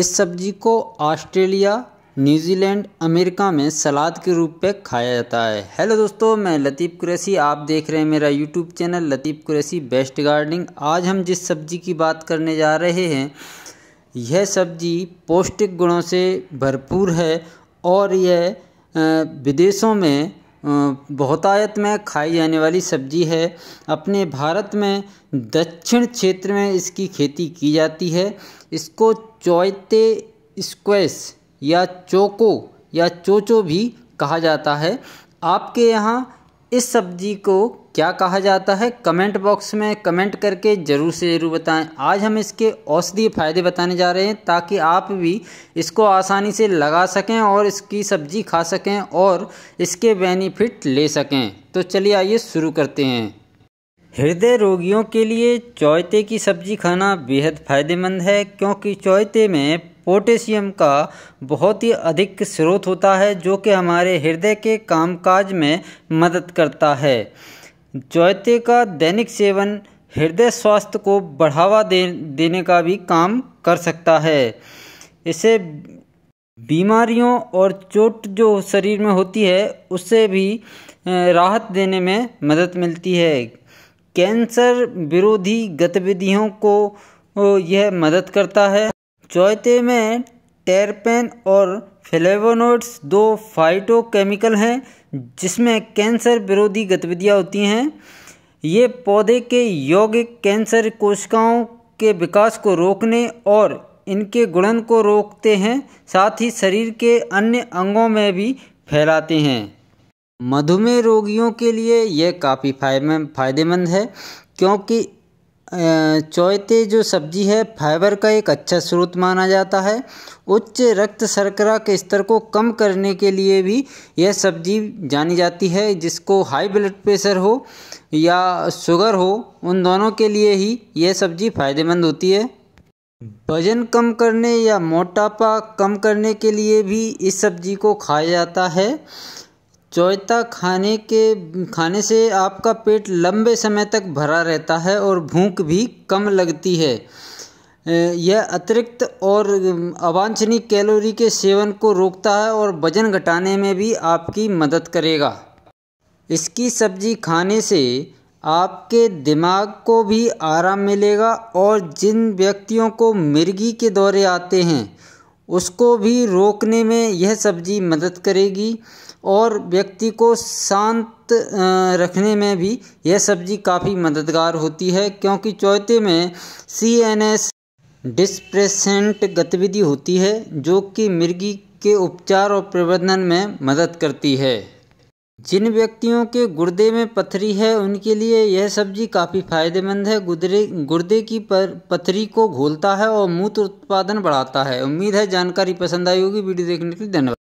इस सब्जी को ऑस्ट्रेलिया न्यूजीलैंड अमेरिका में सलाद के रूप में खाया जाता है हेलो दोस्तों मैं लतीफ़ कुरैसी आप देख रहे हैं मेरा YouTube channel Latif Qureshi best gardening आज हम जिस सब्जी की बात करने जा रहे हैं यह सब्जी पौष्टिक गुणों से भरपूर है और यह विदेशों में बहुतायत में खाई जाने वाली सब्ज़ी है अपने भारत में दक्षिण क्षेत्र में इसकी खेती की जाती है इसको चौते स्क्वेस या चोको या चोचो भी कहा जाता है आपके यहाँ इस सब्जी को क्या कहा जाता है कमेंट बॉक्स में कमेंट करके ज़रूर से ज़रूर बताएं आज हम इसके औषधीय फ़ायदे बताने जा रहे हैं ताकि आप भी इसको आसानी से लगा सकें और इसकी सब्जी खा सकें और इसके बेनिफिट ले सकें तो चलिए आइए शुरू करते हैं हृदय रोगियों के लिए चौते की सब्जी खाना बेहद फ़ायदेमंद है क्योंकि चौते में पोटेशियम का बहुत ही अधिक स्रोत होता है जो कि हमारे हृदय के कामकाज में मदद करता है चौथे का दैनिक सेवन हृदय स्वास्थ्य को बढ़ावा दे, देने का भी काम कर सकता है इसे बीमारियों और चोट जो शरीर में होती है उससे भी राहत देने में मदद मिलती है कैंसर विरोधी गतिविधियों को यह मदद करता है चौथे में टेरपेन और फ्लेवोनोड्स दो फाइटोकेमिकल हैं जिसमें कैंसर विरोधी गतिविधियाँ होती हैं ये पौधे के यौगिक कैंसर कोशिकाओं के विकास को रोकने और इनके गुणन को रोकते हैं साथ ही शरीर के अन्य अंगों में भी फैलाते हैं मधुमेह रोगियों के लिए यह काफ़ी फायदेमंद है क्योंकि चौथे जो सब्जी है फाइबर का एक अच्छा स्रोत माना जाता है उच्च रक्त शर्करा के स्तर को कम करने के लिए भी यह सब्जी जानी जाती है जिसको हाई ब्लड प्रेशर हो या शुगर हो उन दोनों के लिए ही यह सब्जी फायदेमंद होती है वजन कम करने या मोटापा कम करने के लिए भी इस सब्जी को खाया जाता है चोइता खाने के खाने से आपका पेट लंबे समय तक भरा रहता है और भूख भी कम लगती है यह अतिरिक्त और अवांछनीय कैलोरी के सेवन को रोकता है और वजन घटाने में भी आपकी मदद करेगा इसकी सब्जी खाने से आपके दिमाग को भी आराम मिलेगा और जिन व्यक्तियों को मिर्गी के दौरे आते हैं उसको भी रोकने में यह सब्जी मदद करेगी और व्यक्ति को शांत रखने में भी यह सब्जी काफ़ी मददगार होती है क्योंकि चौथे में सी एन एस डिस्प्रेसेंट गतिविधि होती है जो कि मिर्गी के उपचार और प्रबंधन में मदद करती है जिन व्यक्तियों के गुर्दे में पथरी है उनके लिए यह सब्जी काफ़ी फायदेमंद है गुर्दे गुर्दे की पर पथरी को घोलता है और मूत्र उत्पादन बढ़ाता है उम्मीद है जानकारी पसंद आई होगी वीडियो देखने के लिए धन्यवाद